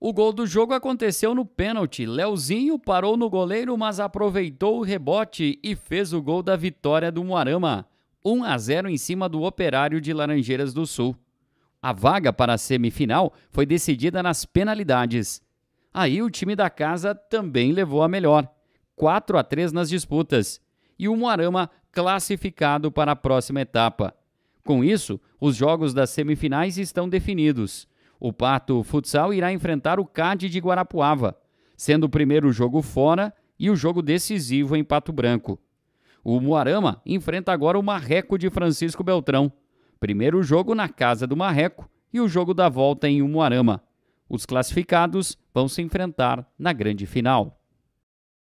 O gol do jogo aconteceu no pênalti. Leozinho parou no goleiro, mas aproveitou o rebote e fez o gol da vitória do Moarama. 1 a 0 em cima do Operário de Laranjeiras do Sul. A vaga para a semifinal foi decidida nas penalidades. Aí o time da casa também levou a melhor, 4 a 3 nas disputas, e o Moarama classificado para a próxima etapa. Com isso, os jogos das semifinais estão definidos. O Pato Futsal irá enfrentar o CAD de Guarapuava, sendo o primeiro jogo fora e o jogo decisivo em Pato Branco. O Moarama enfrenta agora o Marreco de Francisco Beltrão. Primeiro jogo na casa do Marreco e o jogo da volta em Moarama. Os classificados vão se enfrentar na grande final.